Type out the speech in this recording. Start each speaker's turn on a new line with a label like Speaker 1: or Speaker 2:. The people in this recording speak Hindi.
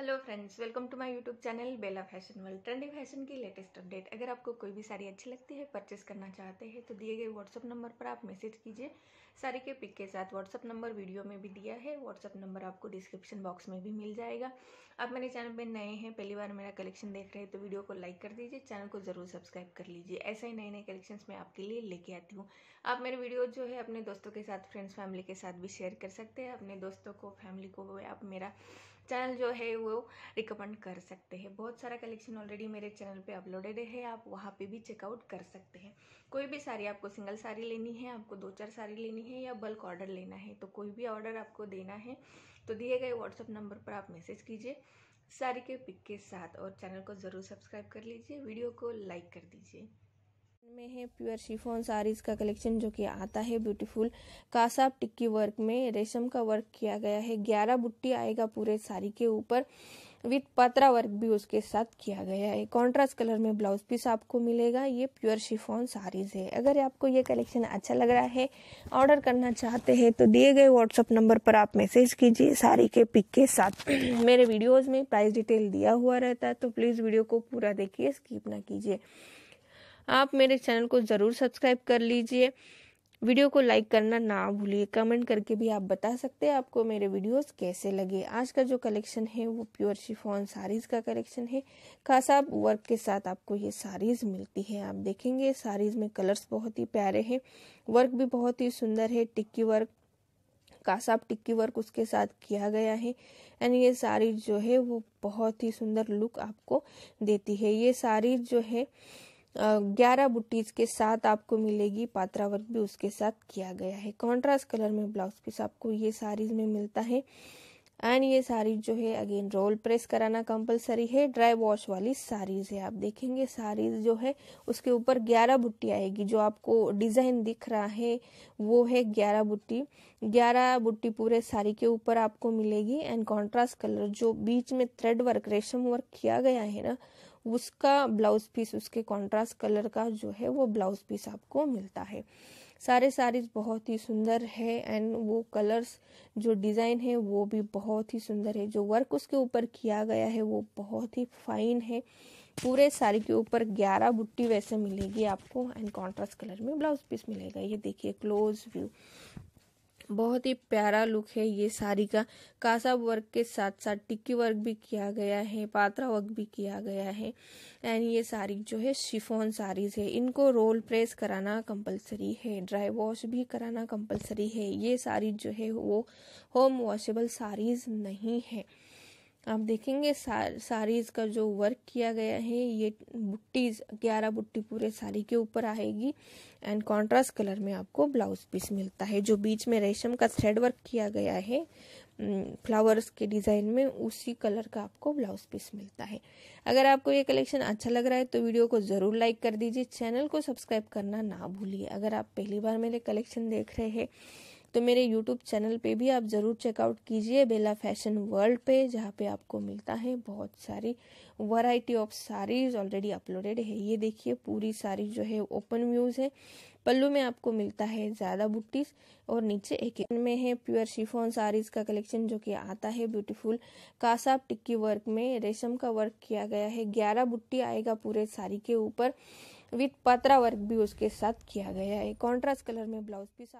Speaker 1: hello friends welcome to my YouTube channel Bela fashion world trending fashion की लेटेस्ट अपडेट अगर आपको कोई भी साड़ी अच्छी लगती है परचेस करना चाहते हैं तो दिए गए व्हाट्सअप नंबर पर आप मैसेज कीजिए साड़ी के पिक के साथ व्हाट्सअप नंबर वीडियो में भी दिया है व्हाट्सअप नंबर आपको डिस्क्रिप्शन बॉक्स में भी मिल जाएगा आप मेरे चैनल पर नए हैं पहली बार मेरा कलेक्शन देख रहे हैं तो वीडियो को लाइक कर दीजिए चैनल को ज़रूर सब्सक्राइब कर लीजिए ऐसे ही नए नए कलेक्शन मैं आपके लिए लेके आती हूँ आप मेरे वीडियो जो है अपने दोस्तों के साथ फ्रेंड्स फैमिली के साथ भी शेयर कर सकते हैं अपने दोस्तों को फैमिली को आप मेरा चैनल जो है वो रिकमेंड कर सकते हैं बहुत सारा कलेक्शन ऑलरेडी मेरे चैनल पे अपलोडेड है आप वहाँ पे भी चेकआउट कर सकते हैं कोई भी साड़ी आपको सिंगल साड़ी लेनी है आपको दो चार साड़ी लेनी है या बल्क ऑर्डर लेना है तो कोई भी ऑर्डर आपको देना है तो दिए गए व्हाट्सअप नंबर पर आप मैसेज कीजिए साड़ी के पिक के साथ और चैनल को ज़रूर सब्सक्राइब कर लीजिए वीडियो को लाइक कर दीजिए में है प्योर शिफोन साड़ीज का कलेक्शन जो कि आता है ब्यूटीफुल कासाब टिक्की वर्क में रेशम का वर्क किया गया है ग्यारह बुट्टी आएगा पूरे साड़ी के ऊपर विद पतरा वर्क भी उसके साथ किया गया है कॉन्ट्रास्ट कलर में ब्लाउज पीस आपको मिलेगा ये प्योर शिफोन साड़ीज है अगर आपको ये कलेक्शन अच्छा लग रहा है ऑर्डर करना चाहते हैं तो दिए गए व्हाट्सअप नंबर पर आप मैसेज कीजिए साड़ी के पिक के साथ मेरे वीडियोज़ में प्राइस डिटेल दिया हुआ रहता है तो प्लीज़ वीडियो को पूरा देखिए स्कीप ना कीजिए आप मेरे चैनल को ज़रूर सब्सक्राइब कर लीजिए वीडियो को लाइक करना ना भूलिए कमेंट करके भी आप बता सकते हैं आपको मेरे वीडियोस कैसे लगे आज का जो कलेक्शन है वो प्योर शिफॉन साड़ीज़ का कलेक्शन है खासा वर्क के साथ आपको ये साड़ीज़ मिलती है आप देखेंगे साड़ीज़ में कलर्स बहुत ही प्यारे हैं वर्क भी बहुत ही सुंदर है टिक्की वर्क कासाब टिक्की वर्क उसके साथ किया गया है एंड ये साड़ी जो है वो बहुत ही सुंदर लुक आपको देती है ये साड़ी जो है ग्यारह बुटीज के साथ आपको मिलेगी पात्रा वर्क भी उसके साथ किया गया है कॉन्ट्रास्ट कलर में ब्लाउज पीस आपको ये साड़ीज में मिलता है एंड ये साड़ी जो है अगेन रोल प्रेस कराना कंपलसरी है ड्राई वॉश वाली साड़ीज है आप देखेंगे साड़ीज जो है उसके ऊपर ग्यारह बुट्टी आएगी जो आपको डिजाइन दिख रहा है वो है ग्यारह बुट्टी ग्यारह बुट्टी पूरे साड़ी के ऊपर आपको मिलेगी एंड कॉन्ट्रास्ट कलर जो बीच में थ्रेड वर्क रेशम वर्क किया गया है ना उसका ब्लाउज पीस उसके कॉन्ट्रास्ट कलर का जो है वो ब्लाउज पीस आपको मिलता है सारे साड़ीज बहुत ही सुंदर है एंड वो कलर्स जो डिज़ाइन है वो भी बहुत ही सुंदर है जो वर्क उसके ऊपर किया गया है वो बहुत ही फाइन है पूरे साड़ी के ऊपर 11 बुट्टी वैसे मिलेगी आपको एंड कॉन्ट्रास्ट कलर में ब्लाउज पीस मिलेगा ये देखिए क्लोज व्यू बहुत ही प्यारा लुक है ये साड़ी का कासा वर्क के साथ साथ टिक्की वर्क भी किया गया है पात्रा वर्क भी किया गया है एंड ये साड़ी जो है शिफोन साड़ीज है इनको रोल प्रेस कराना कंपलसरी है ड्राई वॉश भी कराना कंपलसरी है ये साड़ी जो है वो होम वॉशेबल साड़ीज नहीं है आप देखेंगे साड़ीज सारीज का जो वर्क किया गया है ये बुट्टीज ग्यारह बुट्टी पूरे साड़ी के ऊपर आएगी एंड कॉन्ट्रास्ट कलर में आपको ब्लाउज पीस मिलता है जो बीच में रेशम का थ्रेड वर्क किया गया है फ्लावर्स hmm, के डिज़ाइन में उसी कलर का आपको ब्लाउज पीस मिलता है अगर आपको ये कलेक्शन अच्छा लग रहा है तो वीडियो को ज़रूर लाइक कर दीजिए चैनल को सब्सक्राइब करना ना भूलिए अगर आप पहली बार मेरे कलेक्शन देख रहे हैं तो मेरे यूट्यूब चैनल पे भी आप ज़रूर चेकआउट कीजिए बेला फैशन वर्ल्ड पे जहाँ पे आपको मिलता है बहुत सारी variety of saris already uploaded है ये देखिए पूरी साड़ी जो है ओपन व्यूज़ है पल्लू में आपको मिलता है ज़्यादा बुट्टीज और नीचे एक में है प्योर शिफोन साड़ीज़ का कलेक्शन जो कि आता है ब्यूटीफुल कासाब टिक्की वर्क में रेशम का वर्क किया गया है ग्यारह बुट्टी आएगा पूरे साड़ी के ऊपर विथ पात्रा वर्क भी उसके साथ किया गया है कॉन्ट्रास्ट कलर में ब्लाउज पीस